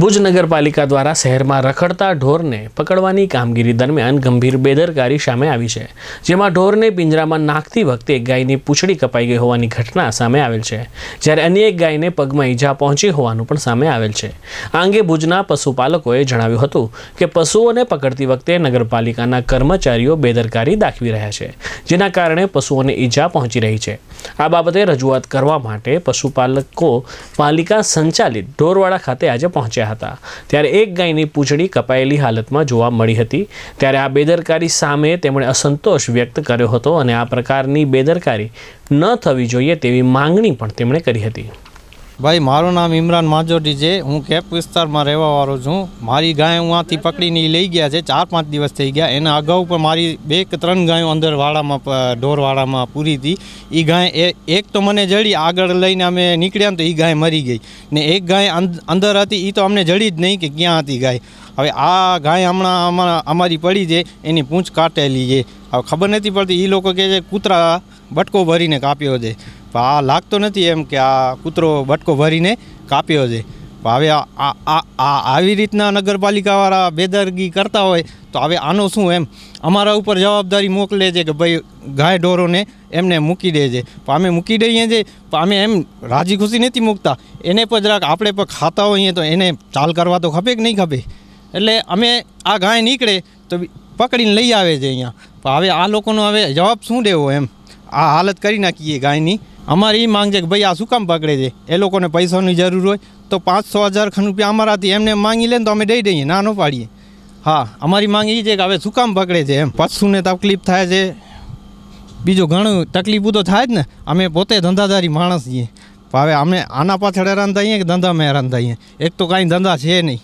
ભુજ નગરપાલિકા દ્વારા શહેરમાં રખડતા ઢોરને પકડવાની કામગીરી દરમિયાન ગંભીર બેદરકારી સામે આવી છે જેમાં ઢોરને પિંજરામાં નાખતી વખતે એક ગાયની પૂંછડી કપાઈ ગઈ હોવાની ઘટના સામે આવેલ છે જ્યારે અન્ય એક ગાયને પગમાં ઈજા પહોંચી હોવાનું પણ સામે આવેલ છે આ અંગે ભુજના પશુપાલકોએ જણાવ્યું હતું કે પશુઓને પકડતી વખતે નગરપાલિકાના કર્મચારીઓ બેદરકારી દાખવી રહ્યા છે જેના કારણે પશુઓને ઈજા પહોંચી રહી છે આ બાબતે રજૂઆત કરવા માટે પશુપાલકો પાલિકા સંચાલિત ઢોરવાડા ખાતે આજે પહોંચ્યા રહ્યા હતા ત્યારે એક ગાયની પૂંછડી કપાયેલી હાલતમાં જોવા મળી હતી ત્યારે આ બેદરકારી સામે તેમણે અસંતોષ વ્યક્ત કર્યો હતો અને આ પ્રકારની બેદરકારી ન થવી જોઈએ તેવી માંગણી પણ તેમણે કરી હતી ભાઈ મારું નામ ઇમરાન માજોટી છે હું કેપ વિસ્તારમાં રહેવાવાળો છું મારી ગાય હું આથી પકડીને લઈ ગયા છે ચાર પાંચ દિવસ થઈ ગયા એના અગાઉ પણ મારી બે કે ત્રણ ગાયો અંદર વાડામાં ઢોરવાડામાં પૂરી હતી એ ગાય એક તો મને જડી આગળ લઈને અમે નીકળ્યા ને તો એ ગાય મરી ગઈ ને એક ગાય અંદર હતી એ તો અમને જડી જ નહીં કે ક્યાં હતી ગાય હવે આ ગાય હમણાં અમારા અમારી પડી છે એની પૂંછ કાટેલી છે હવે ખબર નથી પડતી એ લોકો કહે છે કૂતરા બટકો ભરીને કાપ્યો છે આ લાગતો નથી એમ કે આ કૂતરો બટકો ભરીને કાપ્યો છે હવે આ આ આવી રીતના નગરપાલિકાવાળા બેદરગી કરતા હોય તો હવે આનો શું એમ અમારા ઉપર જવાબદારી મોકલે છે કે ભાઈ ગાય ઢોરોને એમને મૂકી દે છે અમે મૂકી દઈએ પણ અમે એમ રાજી ખુશી નથી મૂકતા એને પણ જરાક આપણે પણ ખાતા હોઈએ તો એને ચાલ કરવા તો ખપે કે નહીં ખપે એટલે અમે આ ગાય નીકળે તો પકડીને લઈ આવે છે અહીંયા હવે આ લોકોનો હવે જવાબ શું દેવો એમ આ હાલત કરી નાખીએ ગાયની અમારી એ માંગ છે કે ભાઈ આ શું કામ પકડે છે એ લોકોને પૈસાની જરૂર હોય તો પાંચસો હજાર ખન રૂપિયા અમારાથી એમને માંગી લે તો અમે દઈ દઈએ ના ન પાડીએ હા અમારી માંગ એ છે કે હવે શું કામ પકડે છે એમ પશુને તકલીફ થાય છે બીજું ઘણું તકલીફો તો થાય જ ને અમે પોતે ધંધાધારી માણસ છીએ હવે અમે આના પાછળ હેરાન થઈએ કે ધંધામાં હેરાન થઈએ એક તો કાંઈ ધંધા છે નહીં